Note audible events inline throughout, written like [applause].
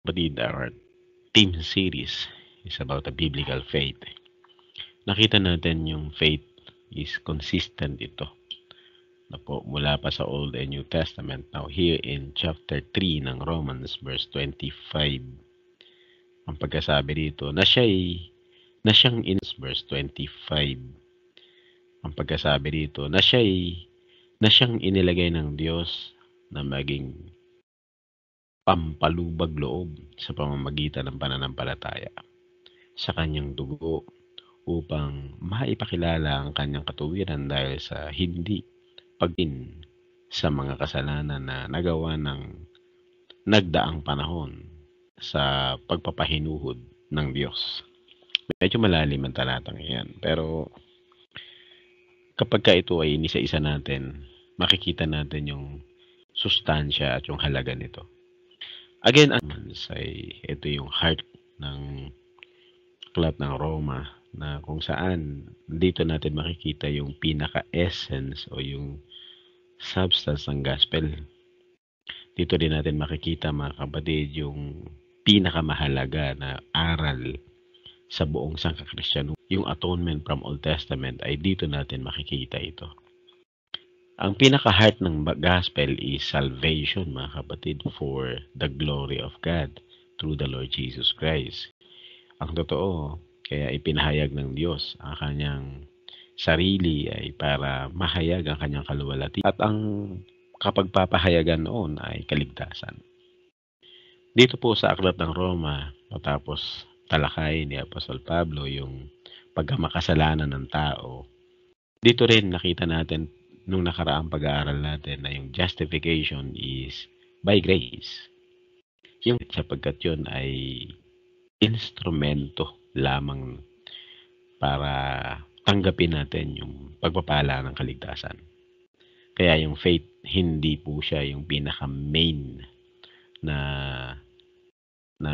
Kapatid, uh, our team series is about a biblical faith. Nakita natin yung faith is consistent ito. Na po, mula pa sa Old and New Testament. Now here in chapter 3 ng Romans verse 25, ang pagkasabi dito na siya ay na siyang in verse 25 ang pagkasabi dito na siya ay na siyang inilagay ng Diyos na maging pampalubag loob sa pamamagitan ng pananampalataya sa kanyang dugo upang maipakilala ang kanyang katuwiran dahil sa hindi pagin sa mga kasalanan na nagawa ng nagdaang panahon sa pagpapahinuhod ng Diyos. Medyo malalim ang talatang iyan, Pero kapag ka ito ay inisa-isa natin, makikita natin yung sustansya at yung halaga nito. Again, ang say, ito yung heart ng aklat ng Roma na kung saan dito natin makikita yung pinaka-essence o yung substance ng gospel. Dito din natin makikita mga kapatid yung pinakamahalaga na aral sa buong sangka Kristiyano. Yung atonement from Old Testament ay dito natin makikita ito. Ang pinaka-heart ng gospel is salvation, mga kapatid, for the glory of God through the Lord Jesus Christ. Ang totoo, kaya ipinahayag ng Diyos ang kanyang sarili ay para mahayag ang kanyang kaluwalhati at ang kapagpapahayagan noon ay kaligtasan. Dito po sa Aklat ng Roma, matapos talakay ni Apostol Pablo yung pagkamakasalanan ng tao, dito rin nakita natin nung nakaraang pag-aaral natin na yung justification is by grace. Yung sapagkat yun ay instrumento lamang para tanggapin natin yung pagpapala ng kaligtasan. Kaya yung faith, hindi po siya yung pinaka-main na na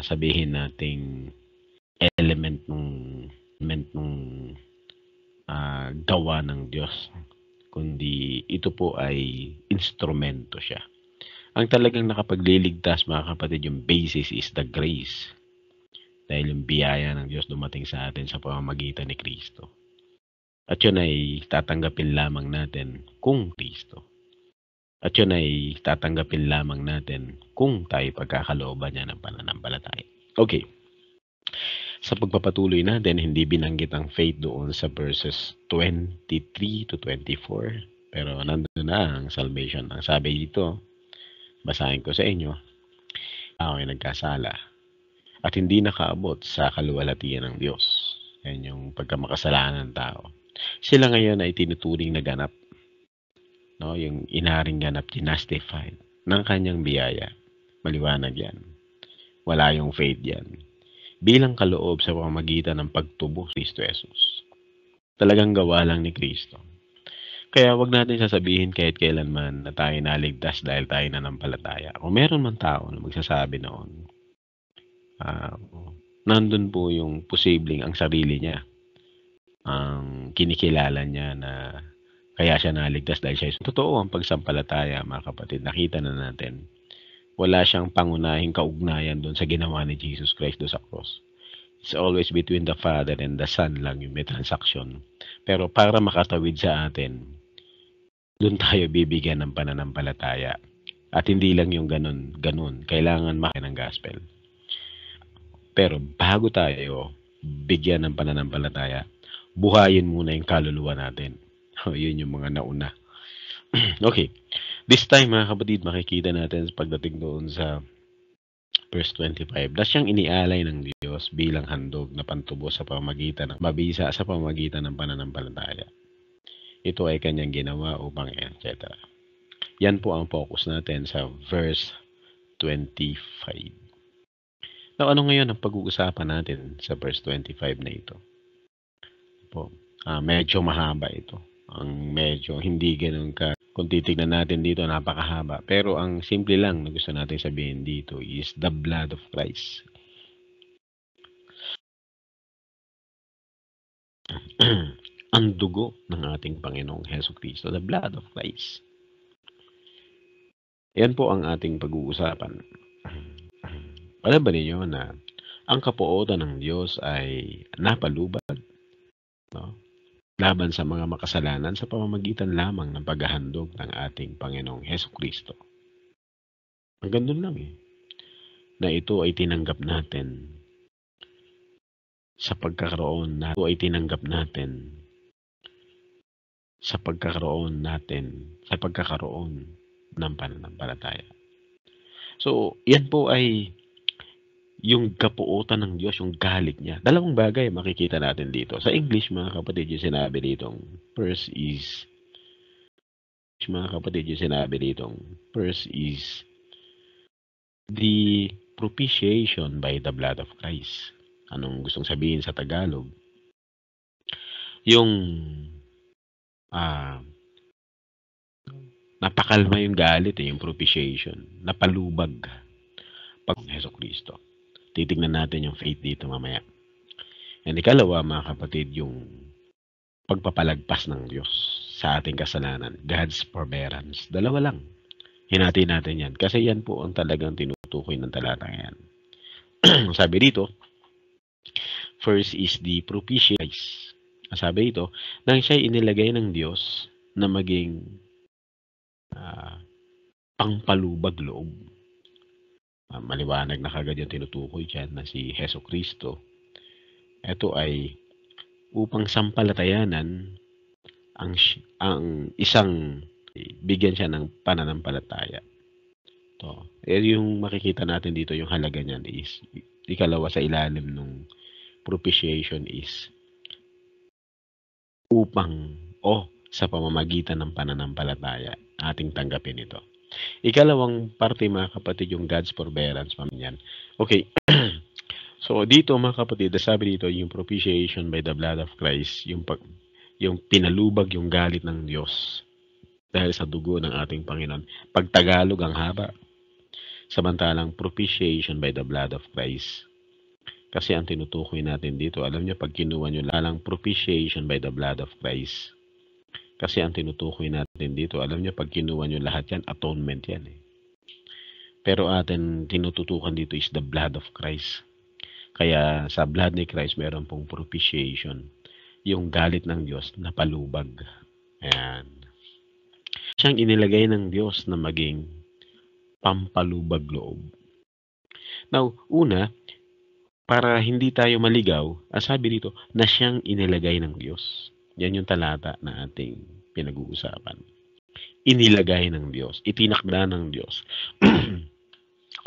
sabihin nating element ng element ng uh, ah, gawa ng Diyos kundi ito po ay instrumento siya. Ang talagang nakapagliligtas, mga kapatid, yung basis is the grace. Dahil yung biyaya ng Diyos dumating sa atin sa pamamagitan ni Kristo. At yun ay tatanggapin lamang natin kung Kristo. At yun ay tatanggapin lamang natin kung tayo pagkakalooban niya ng pananampalataya. Okay sa pagpapatuloy na, then hindi binanggit ang faith doon sa verses 23 to 24. Pero nandun na ang salvation. Ang sabi dito, basahin ko sa inyo, ako'y nagkasala at hindi nakaabot sa kaluwalhatian ng Diyos. Yan yung pagkamakasalanan ng tao. Sila ngayon ay tinuturing na ganap. No, yung inaring ganap, ginastified ng kanyang biyaya. Maliwanag yan. Wala yung faith yan bilang kaloob sa pamagitan ng pagtubo sa Kristo Jesus. Talagang gawa lang ni Kristo. Kaya wag natin sasabihin kahit kailanman na tayo naligtas dahil tayo na nanampalataya. Kung meron man tao na magsasabi noon, uh, nandun po yung posibleng ang sarili niya, ang kinikilala niya na kaya siya naligtas dahil siya. Totoo ang pagsampalataya, mga kapatid. Nakita na natin wala siyang pangunahing kaugnayan doon sa ginawa ni Jesus Christ doon sa cross. It's always between the Father and the Son lang yung may transaksyon. Pero para makatawid sa atin, doon tayo bibigyan ng pananampalataya. At hindi lang yung ganun, ganun. Kailangan makin ng gospel. Pero bago tayo bigyan ng pananampalataya, buhayin muna yung kaluluwa natin. [laughs] Oh, yun yung mga nauna. [clears throat] okay. This time, mga kapatid, makikita natin pagdating doon sa verse 25, na siyang inialay ng Diyos bilang handog na pantubo sa pamagitan ng mabisa sa pamagitan ng pananampalataya. Ito ay kanyang ginawa upang etc. Yan po ang focus natin sa verse 25. Now, ano ngayon ang pag-uusapan natin sa verse 25 na ito? Po, uh, ah, medyo mahaba ito. Ang medyo hindi ganoon ka kung titignan natin dito, napakahaba. Pero ang simple lang na gusto natin sabihin dito is the blood of Christ. [clears throat] ang dugo ng ating Panginoong Heso Kristo, the blood of Christ. Yan po ang ating pag-uusapan. [clears throat] Alam ba ninyo na ang kapuotan ng Diyos ay napalubad? No? laban sa mga makasalanan sa pamamagitan lamang ng paghahandog ng ating Panginoong Heso Kristo. Hanggang doon lang eh. Na ito ay tinanggap natin sa pagkakaroon na ito ay tinanggap natin sa pagkakaroon natin sa pagkakaroon ng pananampalataya. So, yan po ay yung kapuutan ng Diyos, yung galit niya. Dalawang bagay makikita natin dito. Sa English, mga kapatid, yung sinabi ditong first is mga kapatid, yung sinabi ditong first is the propitiation by the blood of Christ. Anong gustong sabihin sa Tagalog? Yung ah, napakalma yung galit, eh, yung propitiation, napalubag pag Heso Kristo titignan natin yung faith dito mamaya. And ikalawa, mga kapatid, yung pagpapalagpas ng Diyos sa ating kasalanan. God's forbearance. Dalawa lang. Hinati natin yan. Kasi yan po ang talagang tinutukoy ng talatang yan. [clears throat] Sabi dito, first is the propitiation. Sabi ito, nang siya inilagay ng Diyos na maging uh, pangpalubag loob uh, maliwanag na kagad yung tinutukoy dyan na si Heso Kristo, ito ay upang sampalatayanan ang, ang isang bigyan siya ng pananampalataya. To. Eh, yung makikita natin dito, yung halaga niyan is, ikalawa sa ilalim ng propitiation is upang o oh, sa pamamagitan ng pananampalataya ating tanggapin ito. Ikalawang parte mga kapatid yung God's forbearance ma'am Okay. [clears throat] so dito mga kapatid, sabi dito yung propitiation by the blood of Christ, yung pag, yung pinalubag yung galit ng Diyos dahil sa dugo ng ating Panginoon. Pagtagalog ang haba. Samantalang propitiation by the blood of Christ. Kasi ang tinutukoy natin dito, alam niyo pag kinuha niyo lalang propitiation by the blood of Christ kasi ang tinutukoy natin dito, alam nyo, pag kinuha nyo lahat yan, atonement yan eh. Pero atin tinututukan dito is the blood of Christ. Kaya sa blood ni Christ, meron pong propitiation. Yung galit ng Diyos na palubag. Ayan. Siyang inilagay ng Diyos na maging pampalubag loob. Now, una, para hindi tayo maligaw, ang ah, sabi dito, na siyang inilagay ng Diyos. Yan yung talata na ating pinag-uusapan. Inilagay ng Diyos, itinakda ng Diyos, [clears throat]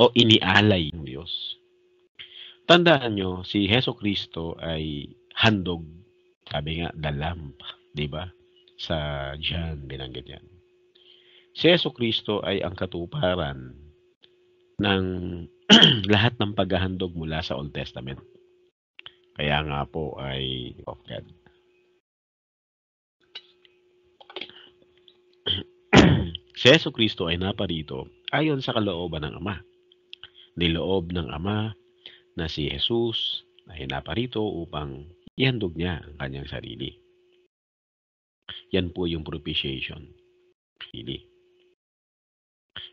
o inialay ng Diyos. Tandaan nyo, si Heso Kristo ay handog, sabi nga, the di ba? Sa John, binanggit yan. Si Heso Kristo ay ang katuparan ng [clears throat] lahat ng paghahandog mula sa Old Testament. Kaya nga po ay of God. Si Yeso Kristo ay naparito ayon sa kalooban ng Ama. Niloob ng Ama na si Jesus ay naparito upang ihandog niya ang kanyang sarili. Yan po yung propitiation. Sarili.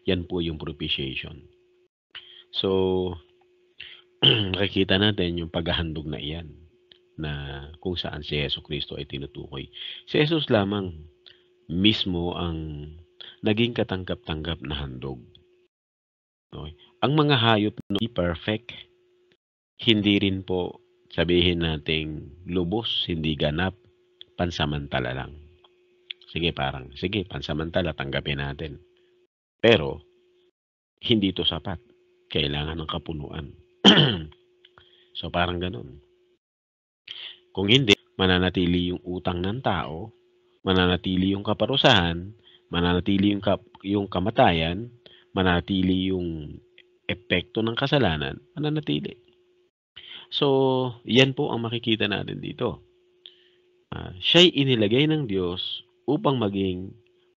Yan po yung propitiation. So, [clears throat] nakikita natin yung paghahandog na iyan na kung saan si Yeso Kristo ay tinutukoy. Si Jesus lamang mismo ang naging katanggap-tanggap na handog. Okay. Ang mga hayop no, hindi perfect, hindi rin po sabihin nating lubos, hindi ganap, pansamantala lang. Sige, parang, sige, pansamantala, tanggapin natin. Pero, hindi to sapat. Kailangan ng kapunuan. [clears throat] so, parang ganun. Kung hindi, mananatili yung utang ng tao, mananatili yung kaparusahan, mananatili yung, kap- yung kamatayan, mananatili yung epekto ng kasalanan, mananatili. So, yan po ang makikita natin dito. Uh, siya'y inilagay ng Diyos upang maging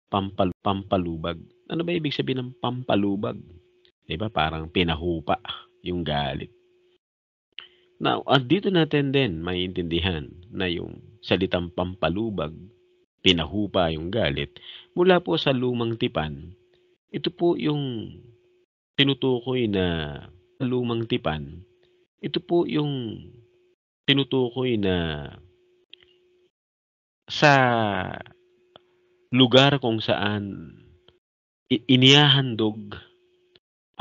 pampal pampalubag. Ano ba ibig sabihin ng pampalubag? Diba? Parang pinahupa yung galit. Now, at dito natin din maiintindihan na yung salitang pampalubag, pinahupa yung galit, mula po sa lumang tipan, ito po yung tinutukoy na lumang tipan, ito po yung tinutukoy na sa lugar kung saan inihahandog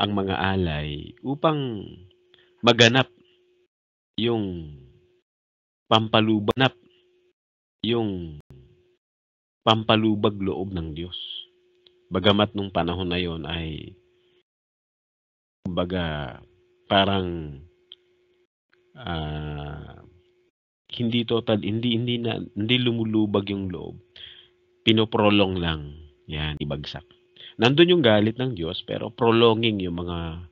ang mga alay upang maganap yung pampalubanap yung pampalubag loob ng Diyos. Bagamat nung panahon na yon ay baga parang uh, hindi total hindi hindi na hindi lumulubag yung loob. Pinoprolong lang. Yan, ibagsak. Nandun yung galit ng Diyos pero prolonging yung mga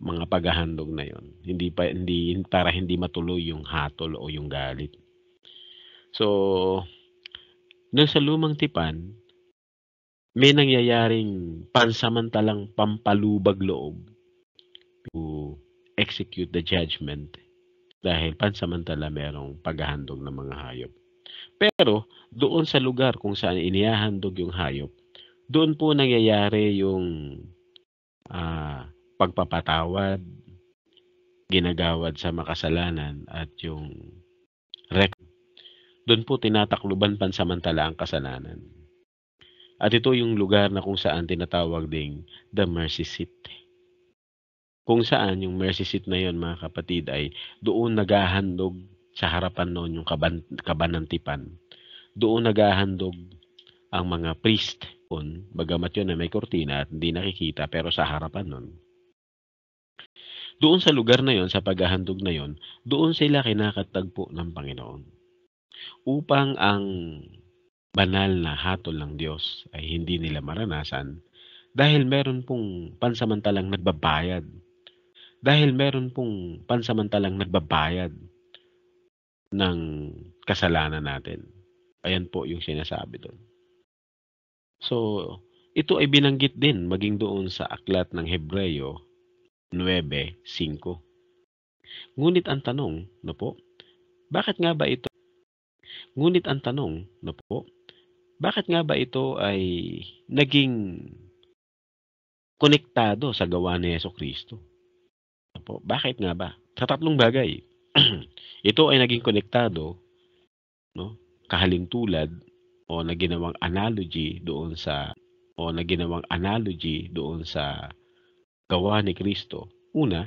mga paghahandog na yon. Hindi pa hindi para hindi matuloy yung hatol o yung galit. So doon sa lumang tipan, may nangyayaring pansamantalang pampalubag loob to execute the judgment dahil pansamantala merong paghahandog ng mga hayop. Pero doon sa lugar kung saan inihahandog yung hayop, doon po nangyayari yung uh, pagpapatawad, ginagawad sa makasalanan at yung doon po tinatakluban pansamantala ang kasalanan. At ito yung lugar na kung saan tinatawag ding the mercy seat. Kung saan yung mercy seat na yon mga kapatid ay doon naghahandog sa harapan noon yung kaban, kabanantipan. Doon naghahandog ang mga priest on, bagamat yon na may kortina at hindi nakikita pero sa harapan noon. Doon sa lugar na yon, sa paghahandog na yon, doon sila kinakatagpo ng Panginoon upang ang banal na hatol ng Diyos ay hindi nila maranasan dahil meron pong pansamantalang nagbabayad. Dahil meron pong pansamantalang nagbabayad ng kasalanan natin. Ayan po yung sinasabi doon. So, ito ay binanggit din maging doon sa aklat ng Hebreyo 9.5. Ngunit ang tanong na po, bakit nga ba ito Ngunit ang tanong na po, bakit nga ba ito ay naging konektado sa gawa ni Yeso Kristo? Po, bakit nga ba? Sa tatlong bagay. [clears throat] ito ay naging konektado, no? kahalintulad o na ginawang analogy doon sa o na ginawang analogy doon sa gawa ni Kristo. Una,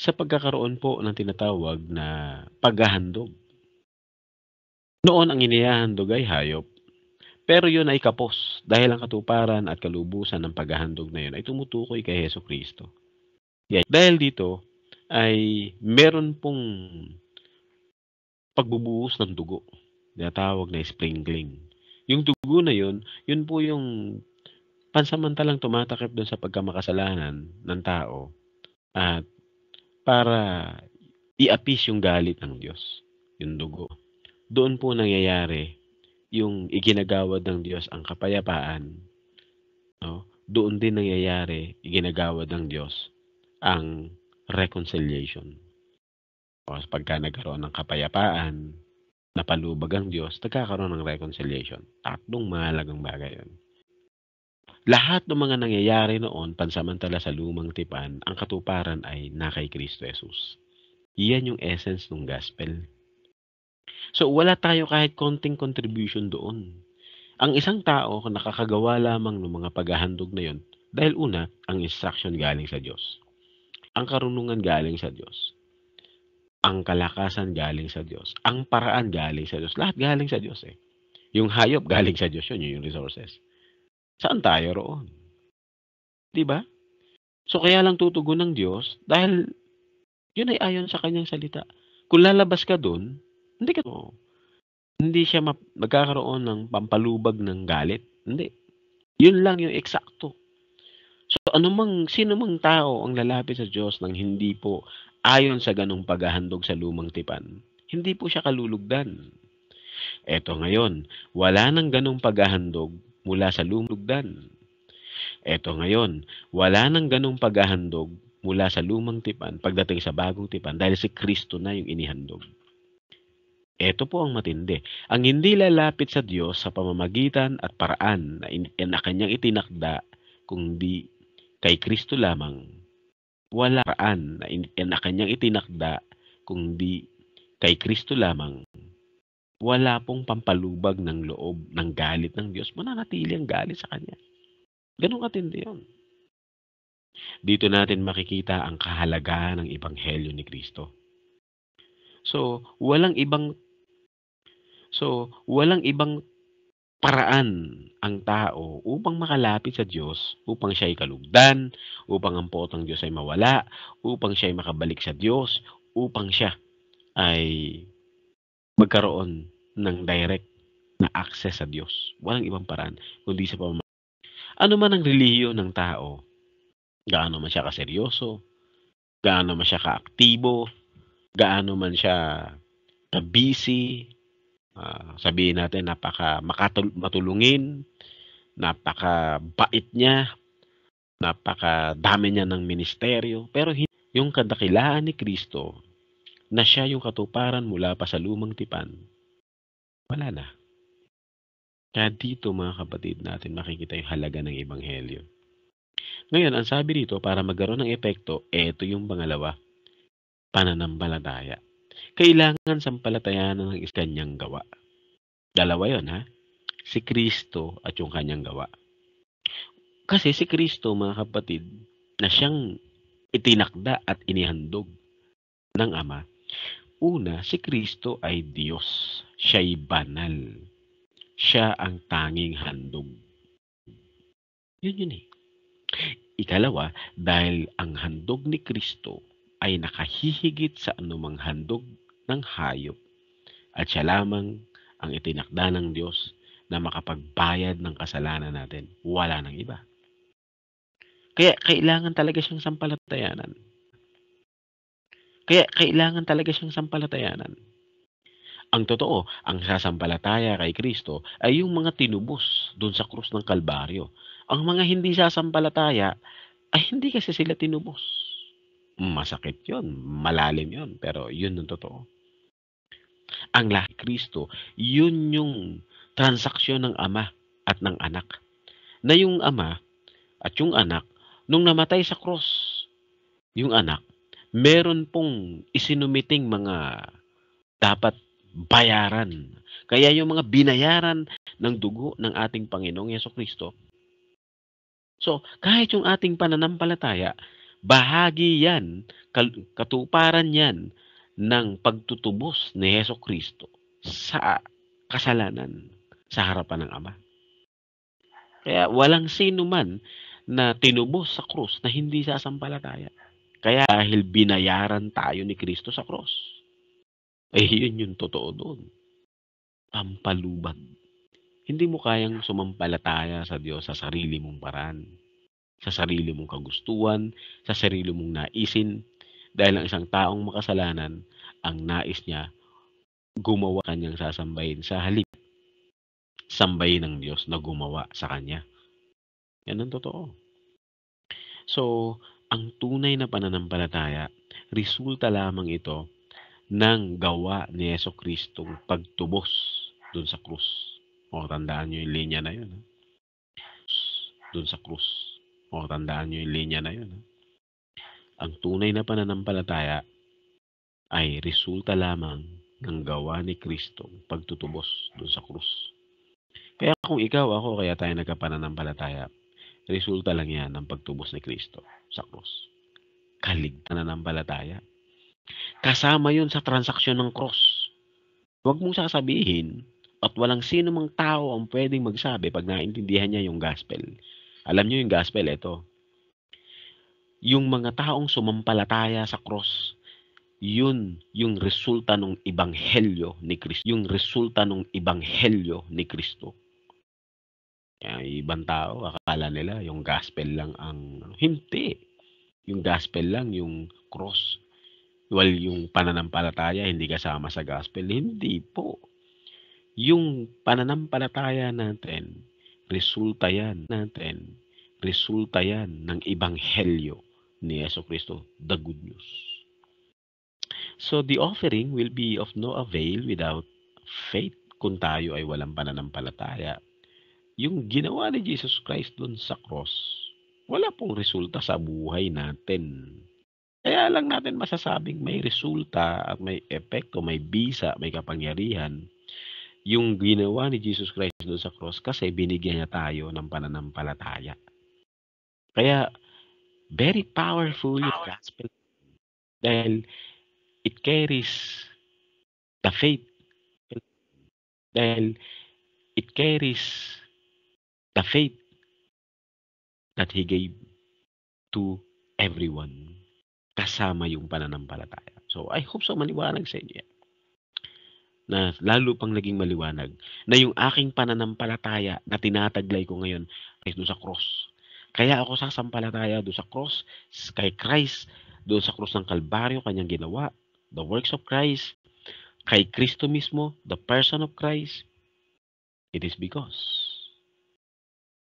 sa pagkakaroon po ng tinatawag na paghahandog noon ang inihahandog ay hayop. Pero yun ay kapos dahil ang katuparan at kalubusan ng paghahandog na yun ay tumutukoy kay Heso Kristo. Yeah. Dahil dito ay meron pong pagbubuhos ng dugo na na sprinkling. Yung dugo na yun, yun po yung pansamantalang tumatakip doon sa pagkamakasalanan ng tao at para i-appease yung galit ng Diyos, yung dugo doon po nangyayari yung iginagawad ng Diyos ang kapayapaan. No? Doon din nangyayari iginagawad ng Diyos ang reconciliation. O pagka nagkaroon ng kapayapaan, napalubag ang Diyos, nagkakaroon ng reconciliation. Tatlong mahalagang bagay yun. Lahat ng mga nangyayari noon, pansamantala sa lumang tipan, ang katuparan ay na kay Kristo Jesus. Iyan yung essence ng gospel. So wala tayo kahit konting contribution doon. Ang isang tao nakakagawa lamang ng mga paghahandog na yon dahil una, ang instruction galing sa Diyos. Ang karunungan galing sa Diyos. Ang kalakasan galing sa Diyos. Ang paraan galing sa Diyos. Lahat galing sa Diyos eh. Yung hayop [laughs] galing sa Diyos yun, yung resources. Saan tayo roon? 'Di ba? So kaya lang tutugon ng Diyos dahil yun ay ayon sa kanyang salita. Kung lalabas ka doon, hindi ka Hindi siya map- magkakaroon ng pampalubag ng galit. Hindi. Yun lang yung eksakto. So anumang sino mang tao ang lalapit sa Diyos nang hindi po ayon sa ganong paghahandog sa lumang tipan, hindi po siya kalulugdan. Eto ngayon, wala nang ganong paghahandog mula sa lumugdan. Eto ngayon, wala nang ganong paghahandog mula sa lumang tipan pagdating sa bagong tipan dahil si Kristo na yung inihandog. Ito po ang matindi. Ang hindi lalapit sa Diyos sa pamamagitan at paraan na, in, na kanyang itinakda kung di kay Kristo lamang. Wala paraan na, in, na kanyang itinakda kung di kay Kristo lamang. Wala pong pampalubag ng loob ng galit ng Diyos. Mananatili ang galit sa Kanya. Ganun katindi yun. Dito natin makikita ang kahalagahan ng Ebanghelyo ni Kristo. So, walang ibang So, walang ibang paraan ang tao upang makalapit sa Diyos, upang siya ay kalugdan, upang ang potang Diyos ay mawala, upang siya ay makabalik sa Diyos, upang siya ay magkaroon ng direct na access sa Diyos. Walang ibang paraan kundi sa pamamagitan. Ano man ang relihiyon ng tao, gaano man siya kaseryoso, gaano man siya kaaktibo, gaano man siya ka-busy, uh, sabihin natin napaka makatul- matulungin, napaka bait niya, napaka dami niya ng ministeryo, pero yung kadakilaan ni Kristo na siya yung katuparan mula pa sa lumang tipan, wala na. Kaya dito mga kapatid natin makikita yung halaga ng Ebanghelyo. Ngayon, ang sabi dito, para magkaroon ng epekto, eto yung pangalawa, pananampalataya kailangan sampalatayanan ng kanyang gawa. Dalawa yon ha. Si Kristo at yung kanyang gawa. Kasi si Kristo, mga kapatid, na siyang itinakda at inihandog ng Ama. Una, si Kristo ay Diyos. Siya'y banal. Siya ang tanging handog. Yun yun eh. Ikalawa, dahil ang handog ni Kristo ay nakahihigit sa anumang handog ng hayop. At siya lamang ang itinakda ng Diyos na makapagbayad ng kasalanan natin. Wala nang iba. Kaya kailangan talaga siyang sampalatayanan. Kaya kailangan talaga siyang sampalatayanan. Ang totoo, ang sasampalataya kay Kristo ay yung mga tinubos doon sa krus ng Kalbaryo. Ang mga hindi sasampalataya ay hindi kasi sila tinubos. Masakit yon, malalim yon, pero yun ang totoo ang lahi Kristo, yun yung transaksyon ng ama at ng anak. Na yung ama at yung anak, nung namatay sa cross, yung anak, meron pong isinumiting mga dapat bayaran. Kaya yung mga binayaran ng dugo ng ating Panginoong Yeso Kristo. So, kahit yung ating pananampalataya, bahagi yan, katuparan yan ng pagtutubos ni Heso Kristo sa kasalanan sa harapan ng Ama. Kaya walang sino man na tinubos sa krus na hindi sasampalataya. Kaya dahil binayaran tayo ni Kristo sa krus. Eh yun yung totoo doon. Pampalubag. Hindi mo kayang sumampalataya sa Diyos sa sarili mong paraan, sa sarili mong kagustuhan, sa sarili mong naisin, dahil ang isang taong makasalanan, ang nais niya, gumawa kanyang sasambahin sa halip sambahin ng Diyos na gumawa sa kanya. Yan ang totoo. So, ang tunay na pananampalataya, resulta lamang ito ng gawa ni Yeso Kristong pagtubos dun sa krus. O, tandaan nyo yung linya na yun. Ha? Dun sa krus. O, tandaan nyo yung linya na yun. Ha? Ang tunay na pananampalataya ay resulta lamang ng gawa ni Kristo pagtutubos doon sa krus. Kaya kung ikaw, ako, kaya tayo nagkapananampalataya, resulta lang yan ng pagtubos ni Kristo sa krus. Kaligtan na ng palataya. Kasama yon sa transaksyon ng krus. Huwag mong sasabihin at walang sino mang tao ang pwedeng magsabi pag naintindihan niya yung gospel. Alam niyo yung gospel, ito yung mga taong sumampalataya sa cross, yun yung resulta ng ibanghelyo ni Kristo. Yung resulta ng ibanghelyo ni Kristo. Yung ibang tao, akala nila yung gospel lang ang... Hindi. Yung gospel lang, yung cross. Well, yung pananampalataya, hindi kasama sa gospel. Hindi po. Yung pananampalataya natin, resulta yan natin. Resulta yan ng ibanghelyo ni Yeso Kristo, the good news. So the offering will be of no avail without faith kung tayo ay walang pananampalataya. Yung ginawa ni Jesus Christ doon sa cross, wala pong resulta sa buhay natin. Kaya lang natin masasabing may resulta at may epekto, may bisa, may kapangyarihan yung ginawa ni Jesus Christ doon sa cross kasi binigyan niya tayo ng pananampalataya. Kaya Very powerful yung gospel. Dahil it carries the faith. Dahil it carries the faith that He gave to everyone kasama yung pananampalataya. So, I hope so maliwanag sa inyo yan. Na lalo pang naging maliwanag na yung aking pananampalataya na tinataglay ko ngayon ay doon sa cross kaya ako sasampalataya doon sa cross, kay Christ, doon sa krus ng Kalbaryo, kanyang ginawa, the works of Christ, kay Kristo mismo, the person of Christ, it is because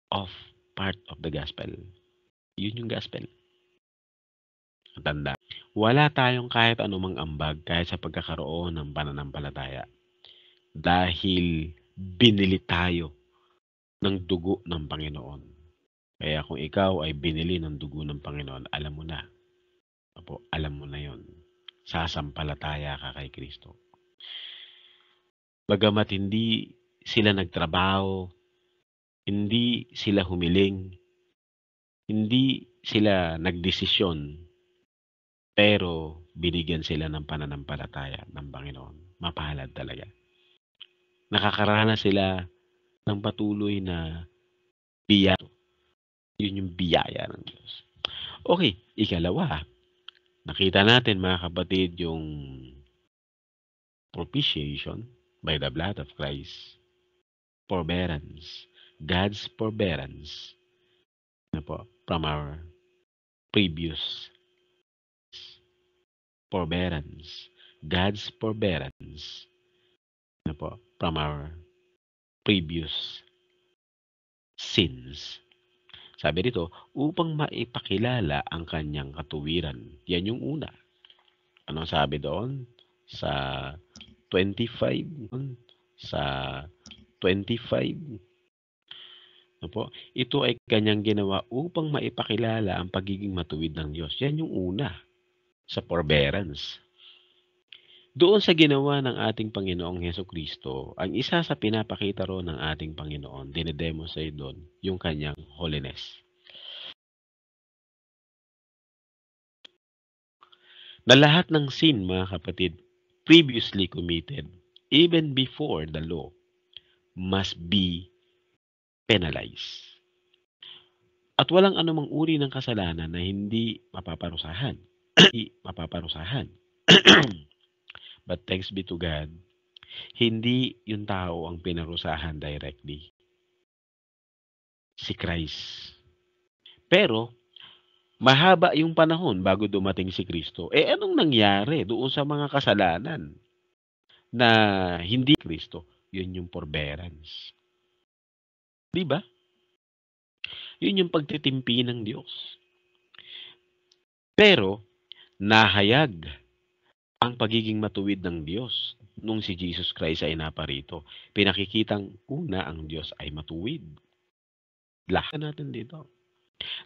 of part of the gospel. Yun yung gospel. Tanda, wala tayong kahit anumang ambag kahit sa pagkakaroon ng pananampalataya dahil binili tayo ng dugo ng Panginoon. Kaya kung ikaw ay binili ng dugo ng Panginoon, alam mo na. Apo, alam mo na yon. Sasampalataya ka kay Kristo. Bagamat hindi sila nagtrabaho, hindi sila humiling, hindi sila nagdesisyon, pero binigyan sila ng pananampalataya ng Panginoon. Mapahalad talaga. Nakakarana sila ng patuloy na biyato yun yung biyaya ng Diyos. Okay, ikalawa. Nakita natin mga kapatid yung propitiation by the blood of Christ. Forbearance. God's forbearance. Na ano po, from our previous forbearance. God's forbearance. Na ano po, from our previous sins. Sabi dito, upang maipakilala ang kanyang katuwiran. Yan yung una. Ano sabi doon? Sa 25, sa 25, ano po? ito ay kanyang ginawa upang maipakilala ang pagiging matuwid ng Diyos. Yan yung una sa forbearance. Doon sa ginawa ng ating Panginoong Heso Kristo, ang isa sa pinapakita ro ng ating Panginoon, dinedemonstrate doon yung kanyang holiness. Na lahat ng sin, mga kapatid, previously committed, even before the law, must be penalized. At walang anumang uri ng kasalanan na hindi mapaparusahan. [clears throat] hindi mapaparusahan. [clears throat] But thanks be to God, hindi yung tao ang pinarusahan directly. Si Christ. Pero, mahaba yung panahon bago dumating si Kristo. Eh anong nangyari doon sa mga kasalanan na hindi Kristo? Yun yung forbearance. 'Di ba? Yun yung pagtitimpi ng Diyos. Pero nahayag ang pagiging matuwid ng Diyos nung si Jesus Christ ay naparito. Pinakikitang una ang Diyos ay matuwid. Lahat natin dito.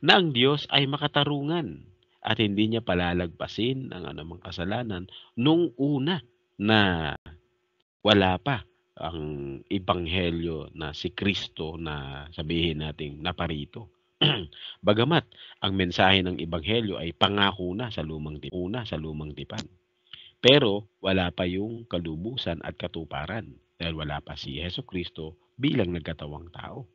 Na ang Diyos ay makatarungan at hindi niya palalagpasin ang anumang kasalanan nung una na wala pa ang ebanghelyo na si Kristo na sabihin nating naparito. [clears throat] Bagamat ang mensahe ng ebanghelyo ay pangako na sa lumang tipan, una sa lumang tipan. Pero wala pa yung kalubusan at katuparan dahil wala pa si Yeso Kristo bilang nagkatawang tao.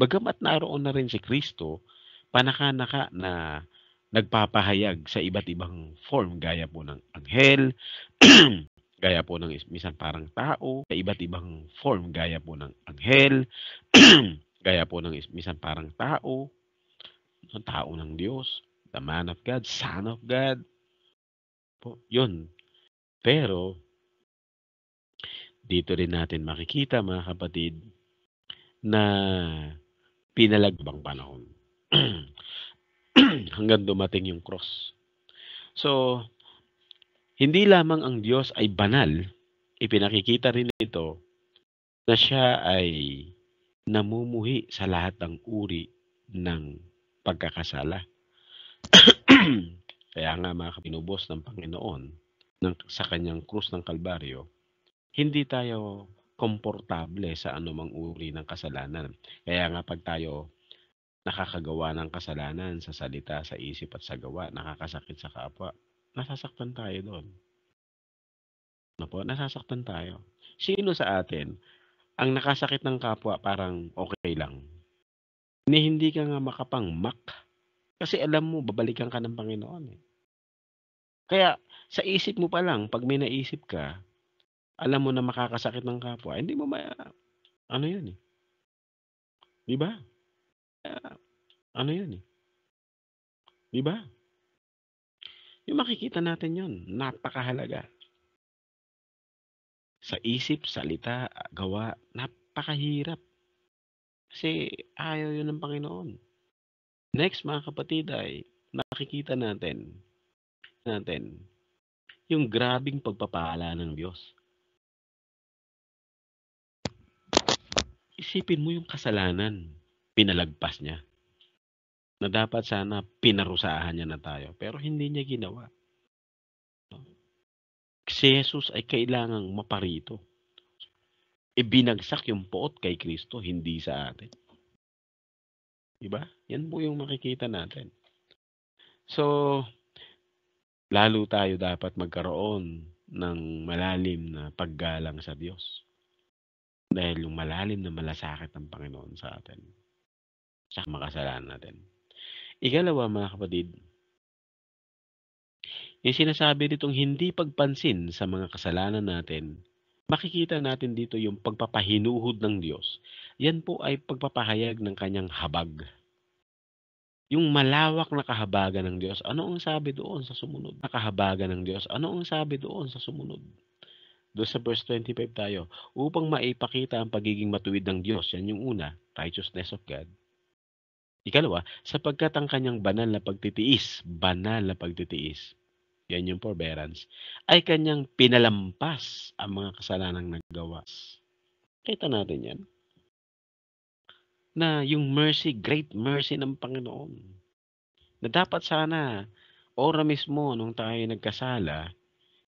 Bagamat naroon na rin si Kristo, panakanaka na nagpapahayag sa iba't ibang form gaya po ng anghel, [clears throat] gaya po ng isang parang tao, sa iba't ibang form gaya po ng anghel, [clears throat] gaya po ng isang parang tao, ng tao ng Diyos, the man of God, son of God. Po, yun, pero, dito rin natin makikita mga kapatid na pinalagbang panahon. [clears throat] Hanggang dumating yung cross. So, hindi lamang ang Diyos ay banal, ipinakikita rin ito na siya ay namumuhi sa lahat ng uri ng pagkakasala. [clears throat] Kaya nga mga kapinubos ng Panginoon, ng, sa kanyang krus ng Kalbaryo, hindi tayo komportable sa anumang uri ng kasalanan. Kaya nga pag tayo nakakagawa ng kasalanan sa salita, sa isip at sa gawa, nakakasakit sa kapwa, nasasaktan tayo doon. Ano po? Nasasaktan tayo. Sino sa atin ang nakasakit ng kapwa parang okay lang? Ni hindi ka nga makapangmak kasi alam mo babalikan ka ng Panginoon eh. Kaya sa isip mo pa lang, pag may naisip ka, alam mo na makakasakit ng kapwa, hindi mo ma... Ano yun eh? Di ba? Uh, ano yun eh? Di ba? Yung makikita natin yun, napakahalaga. Sa isip, salita, gawa, napakahirap. Kasi ayaw yun ng Panginoon. Next mga kapatid ay nakikita natin natin yung grabing pagpapala ng Diyos. Isipin mo yung kasalanan, pinalagpas niya. Na dapat sana pinarusahan niya na tayo, pero hindi niya ginawa. Si Jesus ay kailangang maparito. Ibinagsak yung poot kay Kristo, hindi sa atin. Diba? Yan po yung makikita natin. So, lalo tayo dapat magkaroon ng malalim na paggalang sa Diyos. Dahil yung malalim na malasakit ng Panginoon sa atin. Sa makasalanan natin. Ikalawa mga kapatid, yung sinasabi nitong hindi pagpansin sa mga kasalanan natin, makikita natin dito yung pagpapahinuhod ng Diyos. Yan po ay pagpapahayag ng kanyang habag yung malawak na kahabagan ng Diyos. Ano ang sabi doon sa sumunod? Na kahabagan ng Diyos. Ano ang sabi doon sa sumunod? Doon sa verse 25 tayo, upang maipakita ang pagiging matuwid ng Diyos, yan yung una, righteousness of God. Ikalawa, sapagkat ang kanyang banal na pagtitiis, banal na pagtitiis, yan yung forbearance, ay kanyang pinalampas ang mga kasalanang nagawa. Kita natin yan na yung mercy, great mercy ng Panginoon. Na dapat sana, ora mismo nung tayo nagkasala,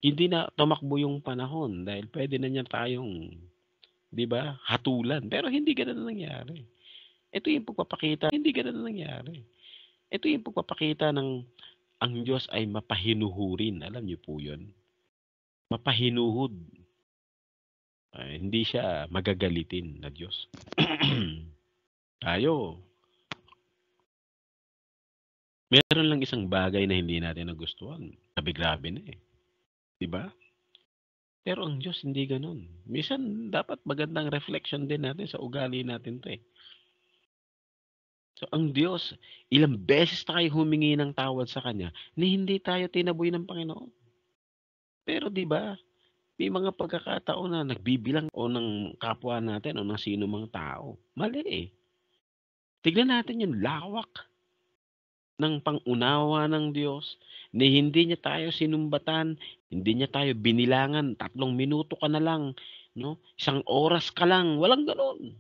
hindi na tumakbo yung panahon dahil pwede na niya tayong, di ba, hatulan. Pero hindi ganun na nangyari. Ito yung pagpapakita, hindi ganun na nangyari. Ito yung pagpapakita ng ang Diyos ay mapahinuhurin. Alam niyo po yun. Mapahinuhod. Ay, hindi siya magagalitin na Diyos. [clears throat] Tayo. Meron lang isang bagay na hindi natin nagustuhan. Grabe-grabe na eh. 'Di ba? Pero ang Diyos hindi ganoon. Minsan dapat magandang reflection din natin sa ugali natin 'to eh. So ang Diyos, ilang beses tayo humingi ng tawad sa kanya na hindi tayo tinaboy ng Panginoon. Pero 'di ba? May mga pagkakataon na nagbibilang o ng kapwa natin o ng sino mang tao. Mali eh. Tignan natin yung lawak ng pangunawa ng Diyos na hindi niya tayo sinumbatan, hindi niya tayo binilangan, tatlong minuto ka na lang, no? isang oras ka lang, walang ganoon.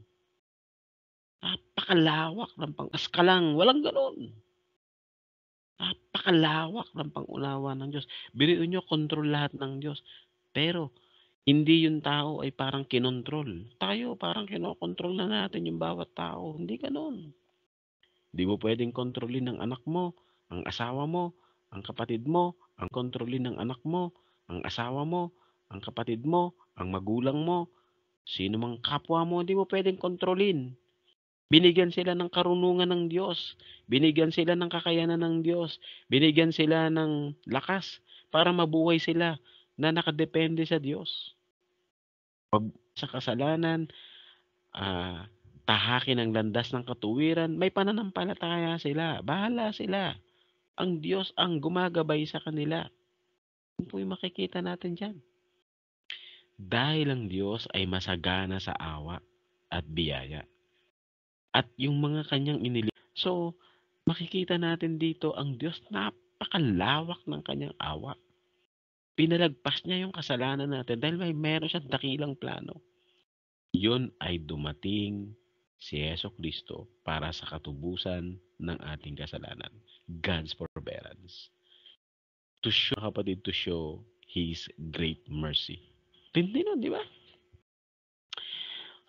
Napakalawak ng pangas ka lang, walang ganoon. Napakalawak ng pangunawa ng Diyos. Biliin niyo, kontrol lahat ng Diyos. Pero hindi yung tao ay parang kinontrol. Tayo, parang kinokontrol na natin yung bawat tao. Hindi ganun. Hindi mo pwedeng kontrolin ng anak mo, ang asawa mo, ang kapatid mo, ang kontrolin ng anak mo, ang asawa mo, ang kapatid mo, ang magulang mo, sino mang kapwa mo, hindi mo pwedeng kontrolin. Binigyan sila ng karunungan ng Diyos. Binigyan sila ng kakayanan ng Diyos. Binigyan sila ng lakas para mabuhay sila na nakadepende sa Diyos. Pag sa kasalanan, uh, tahakin ang landas ng katuwiran, may pananampalataya sila, bahala sila. Ang Diyos ang gumagabay sa kanila. Yun po yung makikita natin dyan. Dahil ang Diyos ay masagana sa awa at biyaya. At yung mga kanyang inili. So, makikita natin dito ang Diyos napakalawak ng kanyang awa pinalagpas niya yung kasalanan natin dahil may meron siyang dakilang plano. Yun ay dumating si Yeso Kristo para sa katubusan ng ating kasalanan. God's forbearance. To show, kapatid, to show His great mercy. Tindi nun, di ba?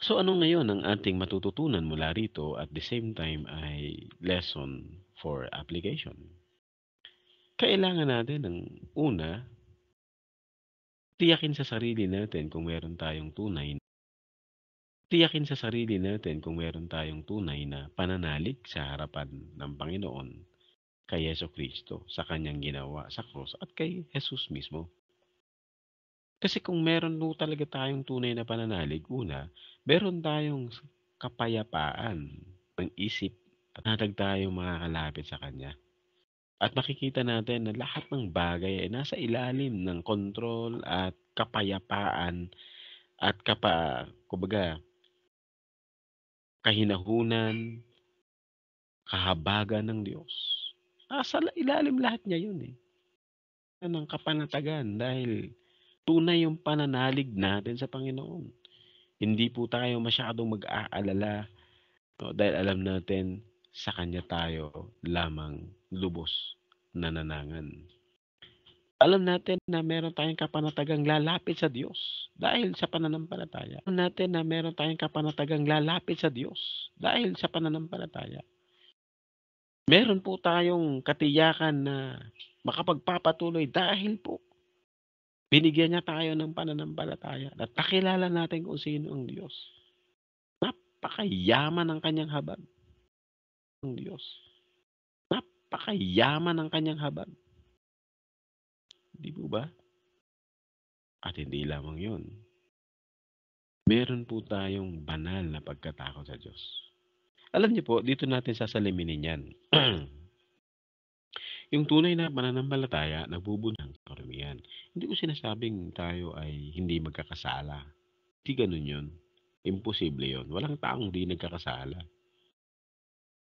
So ano ngayon ang ating matututunan mula rito at the same time ay lesson for application? Kailangan natin ng una Tiyakin sa sarili natin kung meron tayong tunay Tiyakin sa sarili natin kung meron tayong tunay na pananalig sa harapan ng Panginoon kay Yeso Kristo sa kanyang ginawa sa krus at kay Jesus mismo. Kasi kung meron no talaga tayong tunay na pananalig, una, meron tayong kapayapaan ng isip at natag tayong makakalapit sa Kanya. At makikita natin na lahat ng bagay ay nasa ilalim ng kontrol at kapayapaan at kapa, kumbaga, kahinahunan, kahabagan ng Diyos. Nasa ilalim lahat niya yun eh. ang kapanatagan dahil tunay yung pananalig natin sa Panginoon. Hindi po tayo masyadong mag-aalala no, dahil alam natin sa Kanya tayo lamang lubos nananangan. Alam natin na meron tayong kapanatagang lalapit sa Diyos dahil sa pananampalataya. Alam natin na meron tayong kapanatagang lalapit sa Diyos dahil sa pananampalataya. Meron po tayong katiyakan na makapagpapatuloy dahil po binigyan niya tayo ng pananampalataya at nakilala natin kung sino ang Diyos. Napakayaman ang kanyang habag ng Diyos. Napakayaman ng kanyang habag. Di po ba? At hindi lamang yun. Meron po tayong banal na pagkatakot sa Diyos. Alam niyo po, dito natin sasaliminin yan. [clears throat] yung tunay na mananampalataya, nagbubunang karumihan. Hindi ko sinasabing tayo ay hindi magkakasala. Hindi ganun yun. Imposible yun. Walang taong di nagkakasala.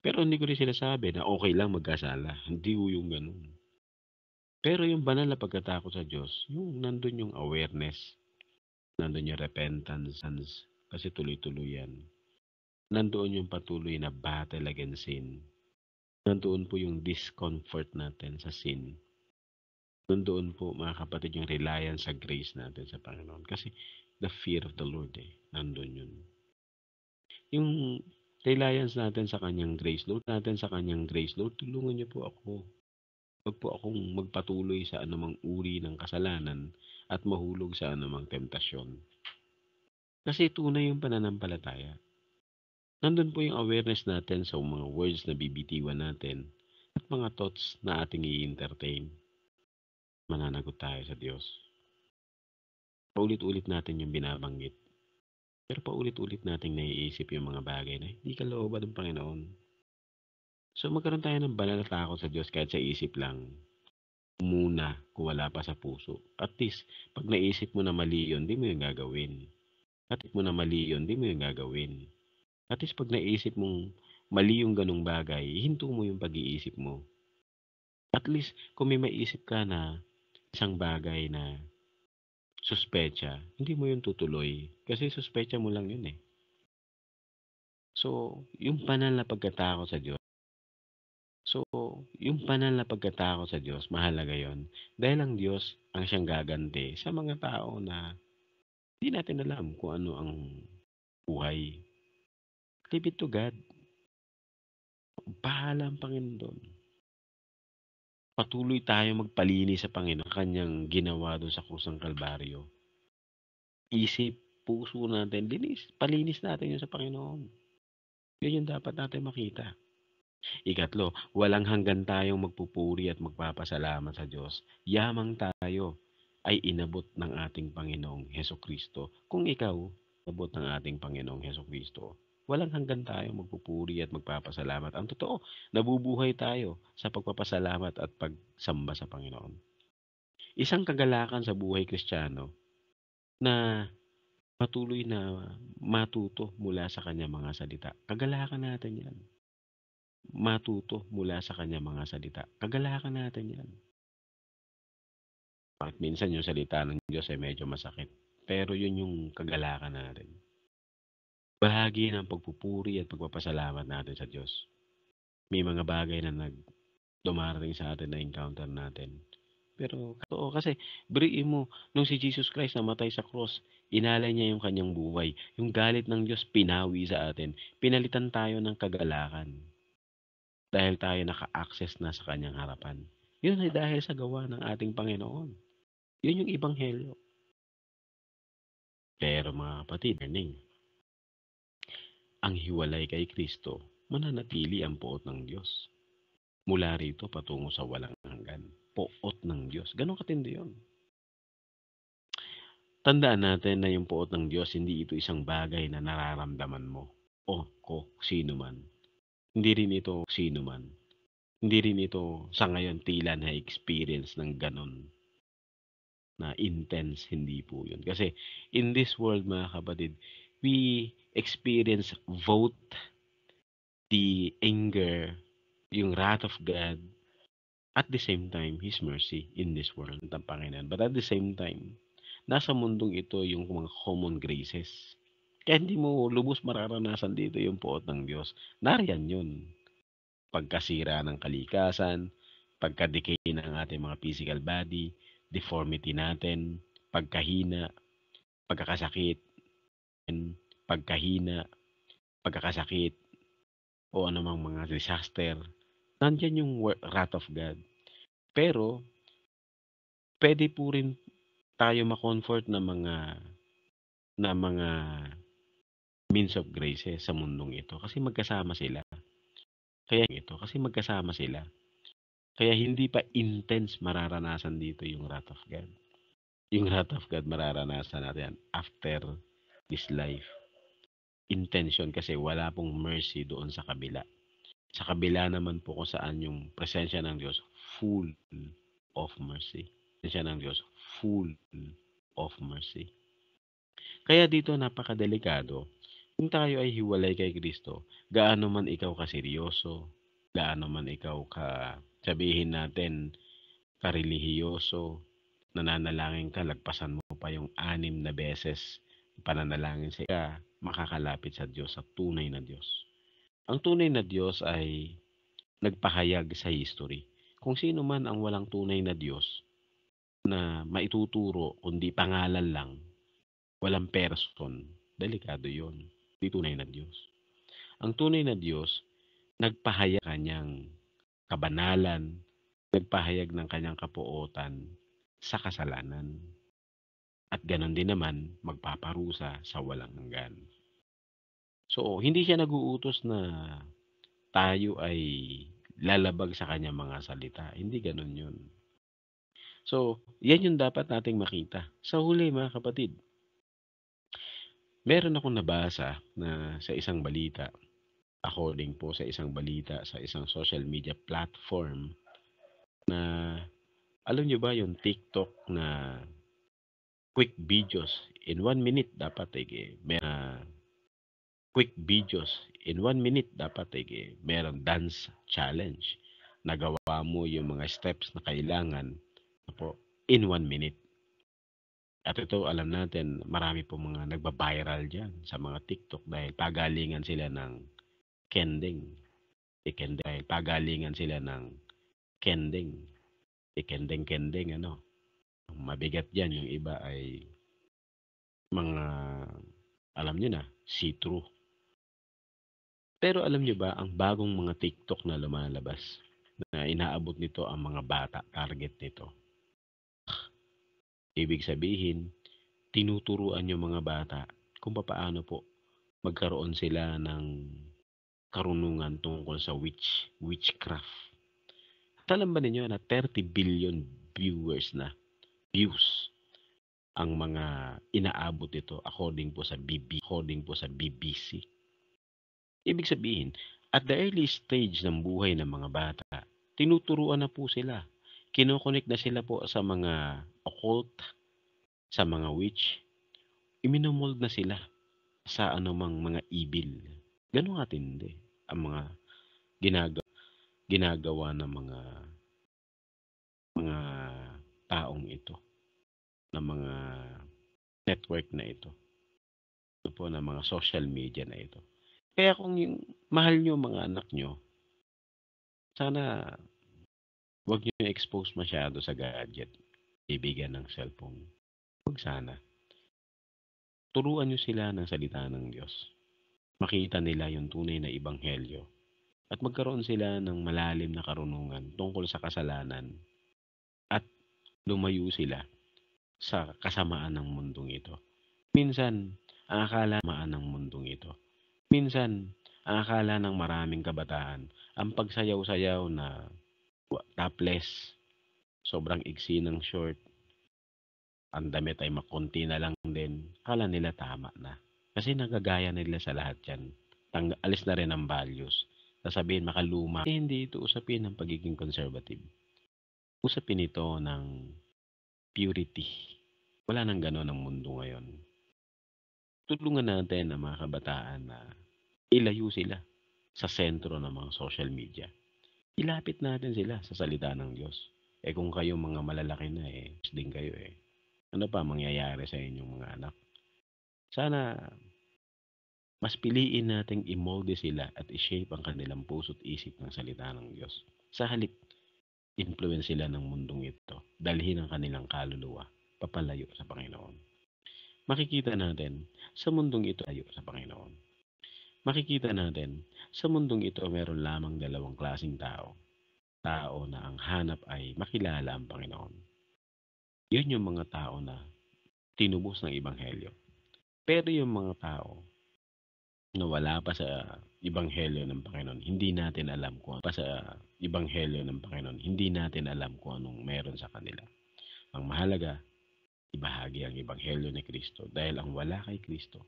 Pero hindi ko rin sinasabi na okay lang magkasala. Hindi ko yung ganun. Pero yung banal na pagkatakot sa Diyos, yung nandun yung awareness, nandun yung repentance, kasi tuloy-tuloy yan. Nandoon yung patuloy na battle against sin. Nandoon po yung discomfort natin sa sin. Nandoon po mga kapatid yung reliance sa grace natin sa Panginoon. Kasi the fear of the Lord eh, nandoon yun. Yung reliance natin sa kanyang grace, Lord. Natin sa kanyang grace, Lord. Tulungan niyo po ako. Huwag po akong magpatuloy sa anumang uri ng kasalanan at mahulog sa anumang temptasyon. Kasi tunay yung pananampalataya. Nandun po yung awareness natin sa mga words na bibitiwan natin at mga thoughts na ating i-entertain. Mananagot tayo sa Diyos. Paulit-ulit natin yung binabanggit pero paulit-ulit nating naiisip yung mga bagay na hindi kalooban ng Panginoon. So magkaroon tayo ng banal na takot sa Diyos kahit sa isip lang muna kung wala pa sa puso. At least, pag naisip mo na mali yun, di mo yung gagawin. At mo na mali yun, di mo yung gagawin. At least, pag naisip mong mali yung ganung bagay, hinto mo yung pag-iisip mo. At least, kung may maisip ka na isang bagay na suspecha, hindi mo yun tutuloy. Kasi suspecha mo lang yun eh. So, yung banal na pagkatao sa Diyos. So, yung banal na pagkatao sa Diyos, mahalaga yon Dahil ang Diyos ang siyang gaganti sa mga tao na hindi natin alam kung ano ang buhay. Leave it to God. Bahala ang Panginoon doon patuloy tayo magpalinis sa Panginoon kanyang ginawa doon sa kusang kalbaryo. Isip, puso natin, linis, palinis natin yun sa Panginoon. Yun yung dapat natin makita. Ikatlo, walang hanggan tayong magpupuri at magpapasalamat sa Diyos. Yamang tayo ay inabot ng ating Panginoong Heso Kristo. Kung ikaw, inabot ng ating Panginoong Heso Kristo walang hanggan tayo magpupuri at magpapasalamat. Ang totoo, nabubuhay tayo sa pagpapasalamat at pagsamba sa Panginoon. Isang kagalakan sa buhay kristyano na patuloy na matuto mula sa kanya mga salita. Kagalakan natin yan. Matuto mula sa kanya mga salita. Kagalakan natin yan. At minsan yung salita ng Diyos ay medyo masakit. Pero yun yung kagalakan natin bahagi ng pagpupuri at pagpapasalamat natin sa Diyos. May mga bagay na nag dumarating sa atin na encounter natin. Pero oo, kasi biriin mo, nung si Jesus Christ namatay sa cross, inalay niya yung kanyang buhay. Yung galit ng Diyos pinawi sa atin. Pinalitan tayo ng kagalakan. Dahil tayo naka-access na sa kanyang harapan. Yun ay dahil sa gawa ng ating Panginoon. Yun yung ibanghelyo. Pero mga kapatid, learning ang hiwalay kay Kristo, mananatili ang poot ng Diyos. Mula rito patungo sa walang hanggan. Poot ng Diyos. Ganon katindi yun. Tandaan natin na yung poot ng Diyos, hindi ito isang bagay na nararamdaman mo o ko sino man. Hindi rin ito sino man. Hindi rin ito sa ngayon tila na experience ng ganon na intense, hindi po yun. Kasi in this world mga kapatid, we experience both the anger, yung wrath of God, at the same time, His mercy in this world ng Panginoon. But at the same time, nasa mundong ito yung mga common graces. Kaya hindi mo lubos mararanasan dito yung puot ng Diyos. Nariyan yun. Pagkasira ng kalikasan, pagka-decay ng ating mga physical body, deformity natin, pagkahina, pagkakasakit, pagkahina, pagkakasakit, o anumang mga disaster, nandyan yung wrath of God. Pero, pwede po rin tayo makomfort ng mga na mga means of grace eh, sa mundong ito kasi magkasama sila. Kaya ito kasi magkasama sila. Kaya hindi pa intense mararanasan dito yung wrath of God. Yung wrath of God mararanasan natin after is life. Intention kasi wala pong mercy doon sa kabila. Sa kabila naman po kung saan yung presensya ng Diyos full of mercy. Presensya ng Diyos full of mercy. Kaya dito napakadelikado. Kung tayo ay hiwalay kay Kristo, gaano man ikaw kaseryoso, gaano man ikaw ka sabihin natin karelihiyoso, nananalangin ka, lagpasan mo pa yung anim na beses pananalangin sa iya, makakalapit sa Diyos, sa tunay na Diyos. Ang tunay na Diyos ay nagpahayag sa history. Kung sino man ang walang tunay na Diyos na maituturo, kundi pangalan lang, walang person, delikado yon. Hindi tunay na Diyos. Ang tunay na Diyos, nagpahayag kanyang kabanalan, nagpahayag ng kanyang kapuotan sa kasalanan. At ganun din naman, magpaparusa sa walang hanggan. So, hindi siya naguutos na tayo ay lalabag sa kanya mga salita. Hindi ganun yun. So, yan yung dapat nating makita. Sa huli, mga kapatid, meron akong nabasa na sa isang balita, according po sa isang balita, sa isang social media platform, na alam nyo ba yung TikTok na quick videos in one minute dapat eh, may ah, quick videos in one minute dapat eh, merong dance challenge nagawa mo yung mga steps na kailangan po in one minute at ito alam natin marami po mga nagba-viral diyan sa mga TikTok dahil pagalingan sila ng kending ikending pagalingan sila ng kending ikending-kending ano Mabigat yan. Yung iba ay mga, alam nyo na, see-through. Pero alam nyo ba, ang bagong mga TikTok na lumalabas, na inaabot nito ang mga bata, target nito. Ibig sabihin, tinuturuan yung mga bata kung paano po magkaroon sila ng karunungan tungkol sa witch, witchcraft. At alam ba ninyo na 30 billion viewers na views ang mga inaabot nito according po sa BB, according po sa BBC. Ibig sabihin, at the early stage ng buhay ng mga bata, tinuturuan na po sila. Kinoconnect na sila po sa mga occult, sa mga witch. Iminomold na sila sa anumang mga evil Ganun nga tindi ang mga ginagawa, ginagawa ng mga taong ito, ng mga network na ito, ito po ng mga social media na ito. Kaya kung yung mahal nyo mga anak nyo, sana wag nyo expose masyado sa gadget. Ibigyan ng cellphone. Huwag sana. Turuan nyo sila ng salita ng Diyos. Makita nila yung tunay na ibanghelyo. At magkaroon sila ng malalim na karunungan tungkol sa kasalanan lumayo sila sa kasamaan ng mundong ito. Minsan, ang akala maan ng mundong ito. Minsan, ang akala ng maraming kabataan, ang pagsayaw-sayaw na topless, sobrang iksi ng short, ang damit ay makunti na lang din, akala nila tama na. Kasi nagagaya nila sa lahat yan. Tang alis na rin ang values. Sasabihin makaluma, eh, hindi ito usapin ng pagiging conservative usapin ito ng purity. Wala nang gano'n ang mundo ngayon. Tulungan natin ang mga kabataan na ilayo sila sa sentro ng mga social media. Ilapit natin sila sa salita ng Diyos. Eh kung kayo mga malalaki na eh, din kayo eh. Ano pa mangyayari sa inyong mga anak? Sana mas piliin nating imolde sila at i-shape ang kanilang puso't isip ng salita ng Diyos. Sa halip influence sila ng mundong ito, dalhin ang kanilang kaluluwa, papalayo sa Panginoon. Makikita natin sa mundong ito ayo sa Panginoon. Makikita natin sa mundong ito meron lamang dalawang klasing tao. Tao na ang hanap ay makilala ang Panginoon. Yun yung mga tao na tinubos ng Ibanghelyo. Pero yung mga tao na wala pa sa Ibanghelyo ng Panginoon. Hindi natin alam kung pa ano. sa ah, Ibanghelyo ng Panginoon. Hindi natin alam kung anong meron sa kanila. Ang mahalaga, ibahagi ang Ibanghelyo ni Kristo dahil ang wala kay Kristo,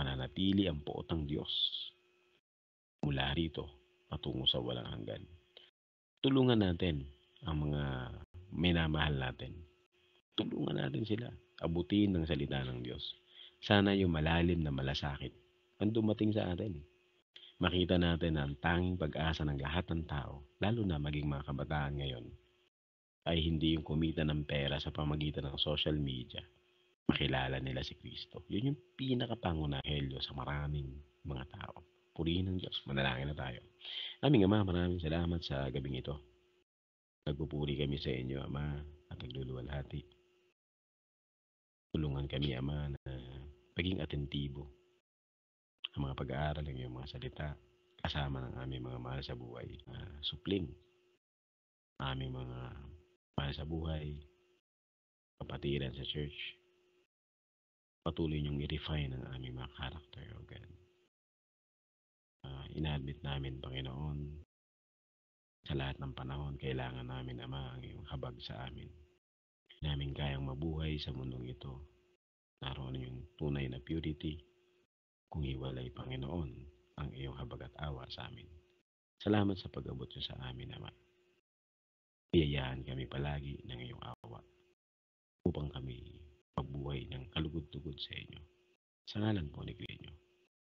mananatili ang pootang Diyos mula rito patungo sa walang hanggan. Tulungan natin ang mga minamahal natin. Tulungan natin sila. Abutin ng salita ng Diyos. Sana yung malalim na malasakit ang dumating sa atin makita natin na ang tanging pag-asa ng lahat ng tao, lalo na maging mga kabataan ngayon, ay hindi yung kumita ng pera sa pamagitan ng social media. Makilala nila si Kristo. Yun yung pinakapangunang sa maraming mga tao. Purihin ng Diyos. Manalangin na tayo. Aming Ama, maraming salamat sa gabing ito. Nagpupuri kami sa inyo, Ama, at nagluluwalhati. Tulungan kami, Ama, na paging atentibo ang mga pag-aaral ng iyong mga salita kasama ng aming mga mahal sa buhay uh, supling aming mga mahal sa buhay kapatiran sa church patuloy niyong i-refine ang aming mga karakter o ganun uh, inadmit namin Panginoon sa lahat ng panahon kailangan namin Ama ang iyong habag sa amin namin kayang mabuhay sa mundong ito naroon yung tunay na purity kung iwalay Panginoon ang iyong habag at awa sa amin. Salamat sa pag-abot niyo sa amin, Ama. Iyayahan kami palagi ng iyong awa upang kami pagbuhay ng kalugod-tugod sa inyo. Sa ngalan po ni Kristo.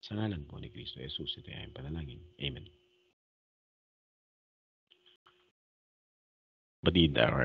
Sa ngalan po ni Kristo Jesus, ito ay panalangin. Amen. Batid our